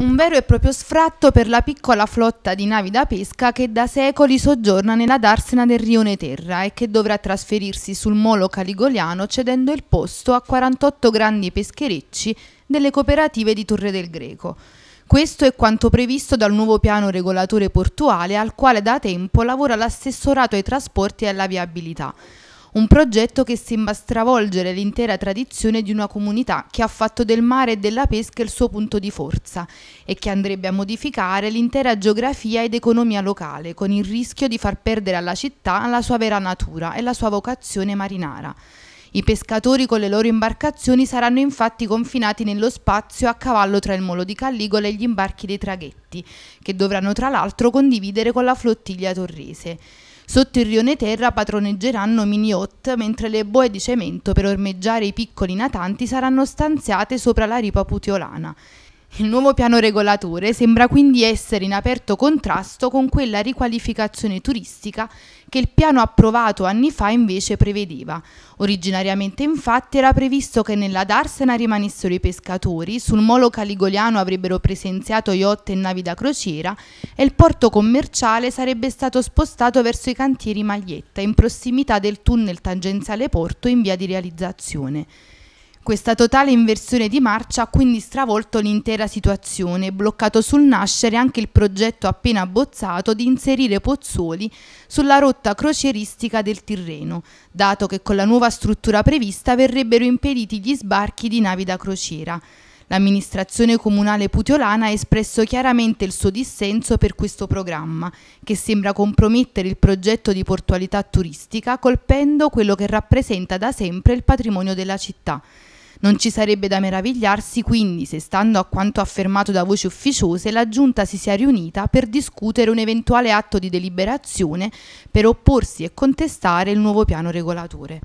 Un vero e proprio sfratto per la piccola flotta di navi da pesca che da secoli soggiorna nella darsena del rione Terra e che dovrà trasferirsi sul molo caligoliano cedendo il posto a 48 grandi pescherecci delle cooperative di Torre del Greco. Questo è quanto previsto dal nuovo piano regolatore portuale al quale da tempo lavora l'assessorato ai trasporti e alla viabilità un progetto che sembra stravolgere l'intera tradizione di una comunità che ha fatto del mare e della pesca il suo punto di forza e che andrebbe a modificare l'intera geografia ed economia locale, con il rischio di far perdere alla città la sua vera natura e la sua vocazione marinara. I pescatori con le loro imbarcazioni saranno infatti confinati nello spazio a cavallo tra il molo di Calligola e gli imbarchi dei traghetti, che dovranno tra l'altro condividere con la flottiglia torrese. Sotto il rione Terra patroneggeranno mini yacht, mentre le boe di cemento per ormeggiare i piccoli natanti saranno stanziate sopra la ripa putiolana. Il nuovo piano regolatore sembra quindi essere in aperto contrasto con quella riqualificazione turistica che il piano approvato anni fa invece prevedeva. Originariamente infatti era previsto che nella Darsena rimanessero i pescatori, sul molo caligoliano avrebbero presenziato yacht e navi da crociera e il porto commerciale sarebbe stato spostato verso i cantieri Maglietta in prossimità del tunnel tangenziale porto in via di realizzazione. Questa totale inversione di marcia ha quindi stravolto l'intera situazione, bloccato sul nascere anche il progetto appena abbozzato di inserire Pozzuoli sulla rotta crocieristica del Tirreno, dato che con la nuova struttura prevista verrebbero impediti gli sbarchi di navi da crociera. L'amministrazione comunale putiolana ha espresso chiaramente il suo dissenso per questo programma, che sembra compromettere il progetto di portualità turistica colpendo quello che rappresenta da sempre il patrimonio della città. Non ci sarebbe da meravigliarsi quindi se, stando a quanto affermato da voci ufficiose, la Giunta si sia riunita per discutere un eventuale atto di deliberazione per opporsi e contestare il nuovo piano regolatore.